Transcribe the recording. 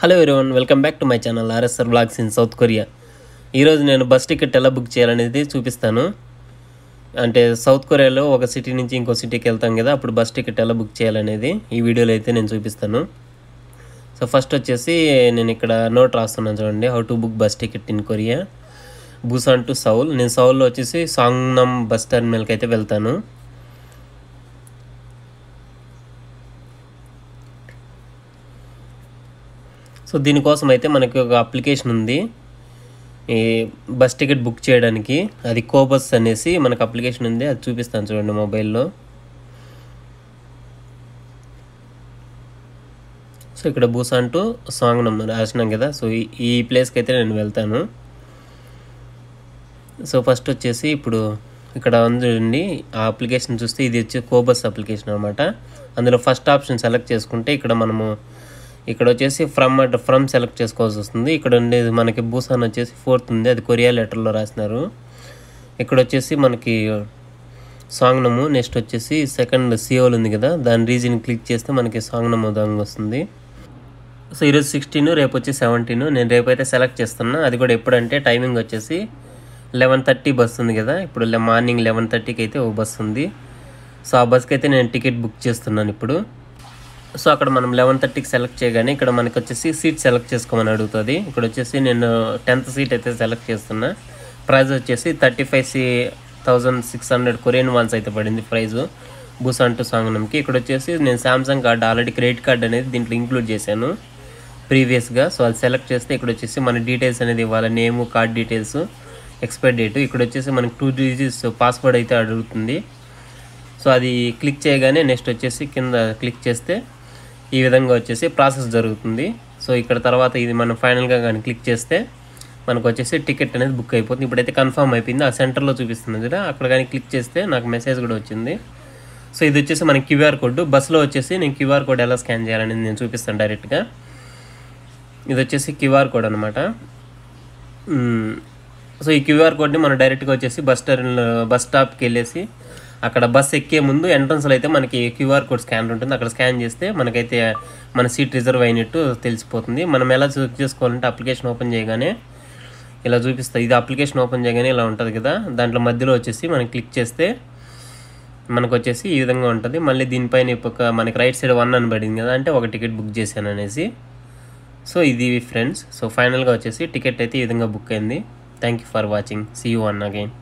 hello everyone welcome back to my channel RSR blogs in South Korea ఈరోజు నేను bus ticket ఎలా book చేయాలనేది చూపిస్తాను అంటే సౌత్ కొరియాలో ఒక సిటీ నుంచి ఇంకో సిటీకి వెళ్తాం కదా అప్పుడు బస్ టికెట్ ఎలా బుక్ చేయాలనేది ఈ వీడియోలో అయితే నేను చూపిస్తాను సో ఫస్ట్ వచ్చేసి నేను ఇక్కడ నోట్ రాస్తున్నాను చూడండి how to book bus ticket in Korea Busan to Seoul నేను సౌల్లో వచ్చేసి సాంగ్నమ్ బస్ టెర్మినల్కి అయితే వెళ్తాను సో దీనికోసం అయితే మనకి ఒక అప్లికేషన్ ఉంది ఈ బస్ టికెట్ బుక్ చేయడానికి అది కోబస్ అనేసి మనకు అప్లికేషన్ ఉంది అది చూపిస్తాను చూడండి మొబైల్లో సో ఇక్కడ బూసాన్ టు సాంగ్ నెంబర్ రాసినాం కదా సో ఈ ప్లేస్కి అయితే నేను వెళ్తాను సో ఫస్ట్ వచ్చేసి ఇప్పుడు ఇక్కడ ఉంది ఆ అప్లికేషన్ చూస్తే ఇది వచ్చి కోబస్ అప్లికేషన్ అనమాట అందులో ఫస్ట్ ఆప్షన్ సెలెక్ట్ చేసుకుంటే ఇక్కడ మనము ఇక్కడ వచ్చేసి ఫ్రమ్ అంటే ఫ్రమ్ సెలెక్ట్ చేసుకోవాల్సి వస్తుంది ఇక్కడ ఉండేది మనకి బూసాన్ వచ్చేసి ఫోర్త్ ఉంది అది కొరియా లెటర్లో రాసినారు ఇక్కడ వచ్చేసి మనకి సాంగ్ నము నెక్స్ట్ వచ్చేసి సెకండ్ సియోల్ ఉంది కదా దాని రీజన్ క్లిక్ చేస్తే మనకి సాంగ్ నము దాంగ్ వస్తుంది సో ఈరోజు సిక్స్టీన్ రేపు వచ్చి సెవెంటీన్ నేను రేపైతే సెలెక్ట్ చేస్తున్నా అది కూడా ఎప్పుడంటే టైమింగ్ వచ్చేసి లెవెన్ థర్టీ బస్ ఉంది కదా ఇప్పుడు మార్నింగ్ లెవెన్ థర్టీకి అయితే ఓ బస్ ఉంది సో ఆ బస్కి అయితే నేను టికెట్ బుక్ చేస్తున్నాను ఇప్పుడు సో అక్కడ మనం లెవెన్ థర్టీకి సెలెక్ట్ చేయగానే ఇక్కడ మనకు వచ్చేసి సీట్ సెలెక్ట్ చేసుకోమని అడుగుతుంది ఇక్కడ వచ్చేసి నేను టెన్త్ సీట్ అయితే సెలెక్ట్ చేస్తున్నా ప్రైజ్ వచ్చేసి థర్టీ ఫైవ్ సి thousand six hundred Korean wons అయితే పడింది ప్రైజు బుసాన్ టు సాంగ్నంకి ఇక్కడ వచ్చేసి నేను Samsung card already credit card అనేది దీంట్లో ఇంక్లూడ్ చేశాను ప్రీవియస్గా సో అది సెలెక్ట్ చేస్తే ఇక్కడ వచ్చేసి మన డీటెయిల్స్ అనేది ఇవ్వాలి నేము కార్డ్ డీటెయిల్స్ ఎక్స్పైర్ డేట్ ఇక్కడ వచ్చేసి మనకు టూ డిజిట్స్ పాస్వర్డ్ అయితే అడుగుతుంది సో అది క్లిక్ చేయగానే నెక్స్ట్ వచ్చేసి కింద క్లిక్ చేస్తే ఈ విధంగా వచ్చేసి ప్రాసెస్ జరుగుతుంది సో ఇక్కడ తర్వాత ఇది మనం ఫైనల్గా కానీ క్లిక్ చేస్తే మనకు వచ్చేసి టికెట్ అనేది బుక్ అయిపోతుంది ఇప్పుడైతే కన్ఫర్మ్ అయిపోయింది ఆ సెంటర్లో చూపిస్తుంది కదా అక్కడ కానీ క్లిక్ చేస్తే నాకు మెసేజ్ కూడా వచ్చింది సో ఇది వచ్చేసి మన క్యూఆర్ కోడ్ బస్సులో వచ్చేసి నేను క్యూఆర్ కోడ్ ఎలా స్కాన్ చేయాలనేది నేను చూపిస్తాను డైరెక్ట్గా ఇది వచ్చేసి క్యూఆర్ కోడ్ అనమాట సో ఈ క్యూఆర్ కోడ్ని మనం డైరెక్ట్గా వచ్చేసి బస్ టెర్మినల్ బస్ స్టాప్కి వెళ్ళేసి అక్కడ బస్ ఎక్కే ముందు ఎంట్రన్స్లో అయితే మనకి క్యూఆర్ కోడ్ స్కానర్ ఉంటుంది అక్కడ స్కాన్ చేస్తే మనకైతే మన సీట్ రిజర్వ్ అయినట్టు తెలిసిపోతుంది మనం ఎలా చెక్ చేసుకోవాలంటే అప్లికేషన్ ఓపెన్ చేయగానే ఇలా చూపిస్తాయి ఇది అప్లికేషన్ ఓపెన్ చేయగానే ఇలా ఉంటుంది కదా దాంట్లో మధ్యలో వచ్చేసి మనం క్లిక్ చేస్తే మనకు వచ్చేసి ఈ విధంగా ఉంటుంది మళ్ళీ దీనిపైన ఒక మనకి రైట్ సైడ్ వన్ అని పడింది కదా అంటే ఒక టికెట్ బుక్ చేశాను అనేసి సో ఇది ఫ్రెండ్స్ సో ఫైనల్గా వచ్చేసి టికెట్ అయితే ఈ విధంగా బుక్ అయింది thank you for watching see you on again